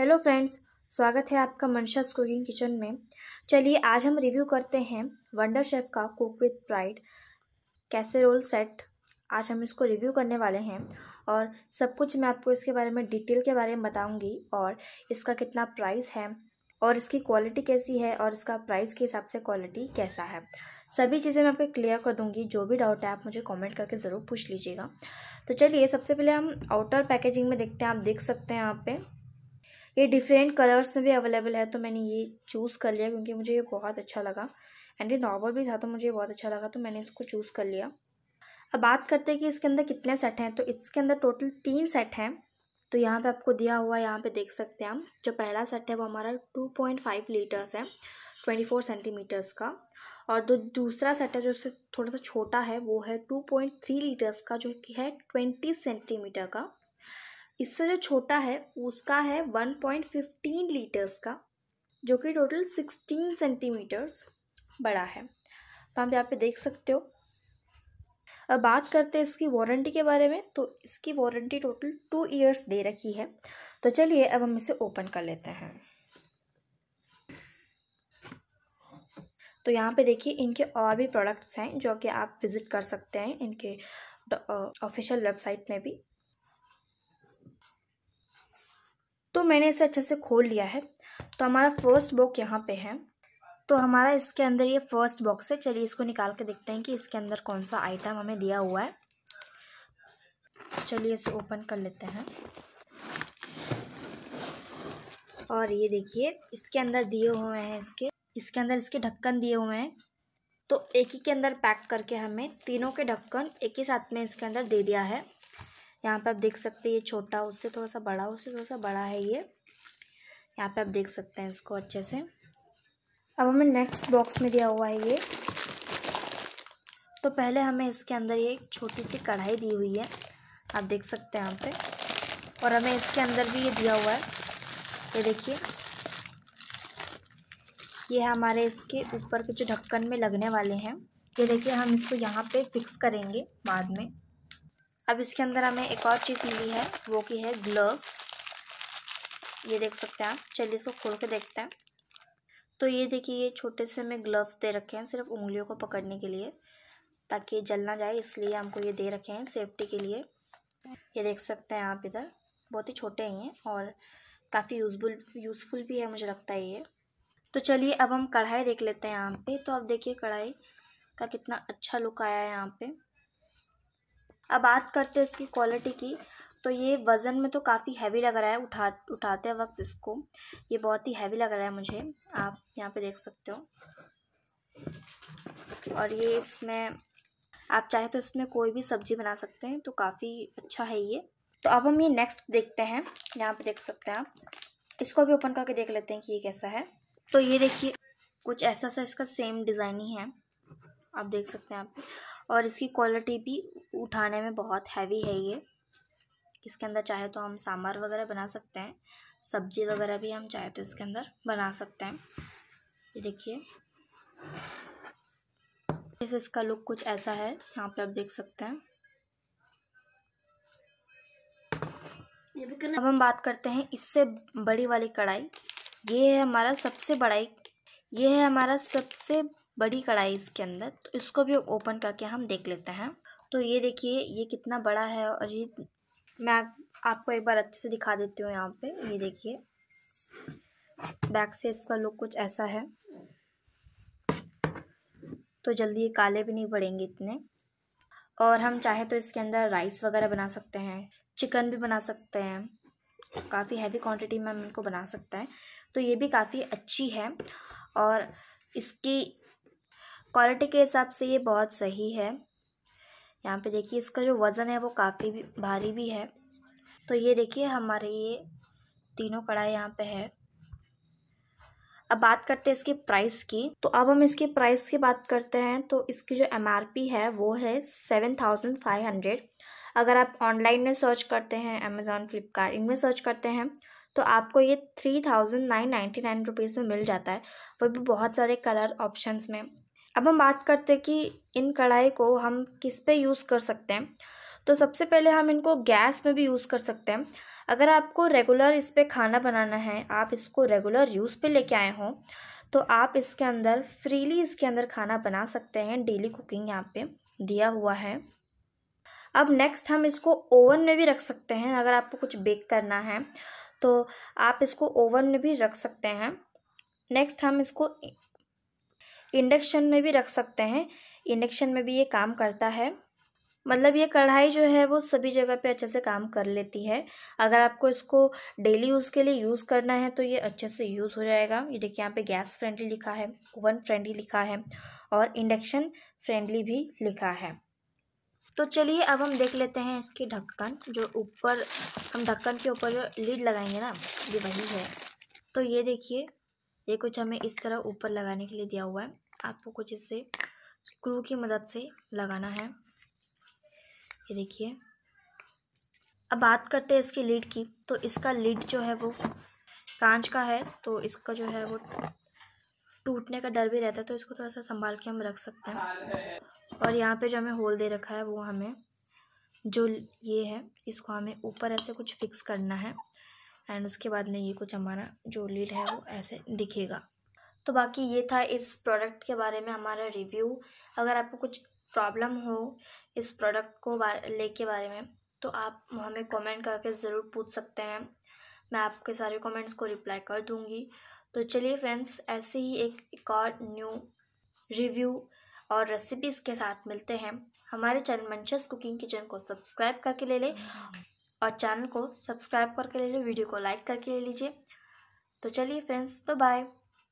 hello friends स्वागत है आपका मनशास कुकिंग किचन में चलिए आज हम रिव्यू करते हैं वंडर शेफ़ का कुक विथ प्राइड कैसे रोल सेट आज हम इसको रिव्यू करने वाले हैं और सब कुछ मैं आपको इसके बारे में डिटेल के बारे में बताऊंगी और इसका कितना प्राइस है और इसकी क्वालिटी कैसी है और इसका प्राइस के हिसाब से क्वालिटी कैसा है सभी चीज़ें मैं आपको क्लियर कर दूंगी जो भी डाउट है आप मुझे कमेंट करके ज़रूर पूछ लीजिएगा तो चलिए सबसे पहले हम आउटर पैकेजिंग में देखते हैं आप देख सकते हैं यहाँ पे ये डिफरेंट कलर्स में भी अवेलेबल है तो मैंने ये चूज़ कर लिया क्योंकि मुझे ये बहुत अच्छा लगा एंड ये नॉवल भी था तो मुझे बहुत अच्छा लगा तो मैंने इसको चूज़ कर लिया अब बात करते हैं कि इसके अंदर कितने सेट हैं तो इसके अंदर टोटल तीन सेट हैं तो यहाँ पे आपको दिया हुआ यहाँ पे देख सकते हैं हम जो पहला सेट है वो हमारा टू पॉइंट फाइव लीटर्स है ट्वेंटी फोर सेंटीमीटर्स का और जो दूसरा सेट है जो उससे थोड़ा सा छोटा है वो है टू पॉइंट थ्री लीटर्स का जो कि है ट्वेंटी सेंटीमीटर का इससे जो छोटा है उसका है वन पॉइंट फिफ्टीन लीटर्स का जो कि टोटल सिक्सटीन सेंटीमीटर्स बड़ा है तो आप यहाँ पे देख सकते हो अब बात करते हैं इसकी वारंटी के बारे में तो इसकी वारंटी टोटल टू इयर्स दे रखी है तो चलिए अब हम इसे ओपन कर लेते हैं तो यहाँ पे देखिए इनके और भी प्रोडक्ट्स हैं जो कि आप विज़िट कर सकते हैं इनके ऑफिशियल वेबसाइट में भी मैंने इसे अच्छे से खोल लिया है तो हमारा फर्स्ट बुक यहाँ पे है तो हमारा इसके अंदर ये फर्स्ट बॉक्स है चलिए इसको निकाल के देखते हैं कि इसके अंदर कौन सा आइटम हमें दिया हुआ है चलिए इसे ओपन कर लेते हैं और ये देखिए इसके अंदर दिए हुए हैं इसके इसके अंदर इसके ढक्कन दिए हुए हैं तो एक ही के अंदर पैक करके हमें तीनों के ढक्कन एक ही साथ में इसके अंदर दे दिया है यहाँ पे आप देख सकते हैं ये छोटा उससे थोड़ा सा बड़ा उससे थोड़ा सा बड़ा है ये यहाँ पे आप देख सकते हैं इसको अच्छे से अब हमें नेक्स्ट बॉक्स में दिया हुआ है ये तो पहले हमें इसके अंदर ये एक छोटी सी कढ़ाई दी हुई है आप देख सकते हैं यहाँ पे और हमें इसके अंदर भी ये दिया हुआ है ये देखिए ये हमारे इसके ऊपर के जो ढक्कन में लगने वाले हैं ये देखिए हम इसको यहाँ पे फिक्स करेंगे बाद में अब इसके अंदर हमें एक और चीज़ मिली है वो की है ग्लव्स ये देख सकते हैं आप चलिए इसको खोल के देखते हैं तो ये देखिए ये छोटे से हमें ग्लव्स दे रखे हैं सिर्फ उंगलियों को पकड़ने के लिए ताकि जल ना जाए इसलिए हमको ये दे रखे हैं सेफ्टी के लिए ये देख सकते हैं आप इधर बहुत ही छोटे हैं और काफ़ी यूजफुल यूज़फुल भी है मुझे लगता है ये तो चलिए अब हम कढ़ाई देख लेते हैं यहाँ पे तो आप देखिए कढ़ाई का कितना अच्छा लुक आया है यहाँ पे अब बात करते हैं इसकी क्वालिटी की तो ये वज़न में तो काफ़ी हैवी लग रहा है उठा उठाते वक्त इसको ये बहुत ही हैवी लग रहा है मुझे आप यहाँ पे देख सकते हो और ये इसमें आप चाहे तो इसमें कोई भी सब्ज़ी बना सकते हैं तो काफ़ी अच्छा है ये तो अब हम ये नेक्स्ट देखते हैं यहाँ पे देख सकते हैं आप इसको भी ओपन करके देख लेते हैं कि ये कैसा है तो ये देखिए कुछ ऐसा सा इसका सेम डिज़ाइन ही है आप देख सकते हैं आप और इसकी क्वालिटी भी उठाने में बहुत हैवी है ये इसके अंदर चाहे तो हम सांभर वगैरह बना सकते हैं सब्जी वगैरह भी हम चाहे तो इसके अंदर बना सकते हैं ये देखिए जैसे इसका लुक कुछ ऐसा है यहाँ पे आप देख सकते हैं अब हम बात करते हैं इससे बड़ी वाली कढ़ाई ये है हमारा सबसे बड़ा ये है हमारा सबसे बड़ी कढ़ाई इसके अंदर तो इसको भी ओपन करके हम देख लेते हैं तो ये देखिए ये कितना बड़ा है और ये मैं आपको एक बार अच्छे से दिखा देती हूँ यहाँ पे ये देखिए बैक से इसका लुक कुछ ऐसा है तो जल्दी ये काले भी नहीं पड़ेंगे इतने और हम चाहे तो इसके अंदर राइस वगैरह बना सकते हैं चिकन भी बना सकते हैं काफ़ी हैवी क्वांटिटी में हम इनको बना सकते हैं तो ये भी काफ़ी अच्छी है और इसकी क्वालिटी के हिसाब से ये बहुत सही है यहाँ पे देखिए इसका जो वज़न है वो काफ़ी भी भारी भी है तो ये देखिए हमारे ये तीनों कढ़ाई यहाँ पे है अब बात करते हैं इसके प्राइस की तो अब हम इसके प्राइस की बात करते हैं तो इसकी जो एम है वो है सेवन थाउजेंड फाइव हंड्रेड अगर आप ऑनलाइन में सर्च करते हैं अमेज़ॉन फ्लिपकार्ट इनमें सर्च करते हैं तो आपको ये three thousand nine ninety nine rupees में मिल जाता है वो भी बहुत सारे कलर ऑप्शंस में अब हम बात करते हैं कि इन कढ़ाई को हम किस पे यूज़ कर सकते हैं तो सबसे पहले हम इनको गैस में भी यूज़ कर सकते हैं अगर आपको रेगुलर इस पर खाना बनाना है आप इसको रेगुलर यूज़ पे लेके आए हों तो आप इसके अंदर फ्रीली इसके अंदर खाना बना सकते हैं डेली कुकिंग यहाँ पे दिया हुआ है अब नेक्स्ट हम इसको ओवन में भी रख सकते हैं अगर आपको कुछ बेक करना है तो आप इसको ओवन में भी रख सकते हैं नेक्स्ट हम इसको इंडक्शन में भी रख सकते हैं इंडक्शन में भी ये काम करता है मतलब ये कढ़ाई जो है वो सभी जगह पे अच्छे से काम कर लेती है अगर आपको इसको डेली यूज़ के लिए यूज़ करना है तो ये अच्छे से यूज़ हो जाएगा ये देखिए यहाँ पे गैस फ्रेंडली लिखा है ओवन फ्रेंडली लिखा है और इंडक्शन फ्रेंडली भी लिखा है तो चलिए अब हम देख लेते हैं इसके ढक्कन जो ऊपर हम ढक्कन के ऊपर जो लीड लगाएंगे ना ये वही है तो ये देखिए ये कुछ हमें इस तरह ऊपर लगाने के लिए दिया हुआ है आपको कुछ इससे स्क्रू की मदद से लगाना है ये देखिए अब बात करते हैं इसकी लीड की तो इसका लीड जो है वो कांच का है तो इसका जो है वो टूटने का डर भी रहता है तो इसको थोड़ा सा संभाल के हम रख सकते हैं और यहाँ पे जो हमें होल दे रखा है वो हमें जो ये है इसको हमें ऊपर ऐसे कुछ फिक्स करना है एंड उसके बाद में ये कुछ हमारा जो लीड है वो ऐसे दिखेगा तो बाकी ये था इस प्रोडक्ट के बारे में हमारा रिव्यू अगर आपको कुछ प्रॉब्लम हो इस प्रोडक्ट को ले के बारे में तो आप हमें कमेंट करके ज़रूर पूछ सकते हैं मैं आपके सारे कमेंट्स को रिप्लाई कर दूँगी तो चलिए फ्रेंड्स ऐसे ही एक, एक और न्यू रिव्यू और रेसिपीज़ के साथ मिलते हैं हमारे चैनल मंचस कुकिंग किचन को सब्सक्राइब करके ले लें और चैनल को सब्सक्राइब करके ले लें वीडियो को लाइक करके ले लीजिए तो चलिए फ्रेंड्स बाय बाय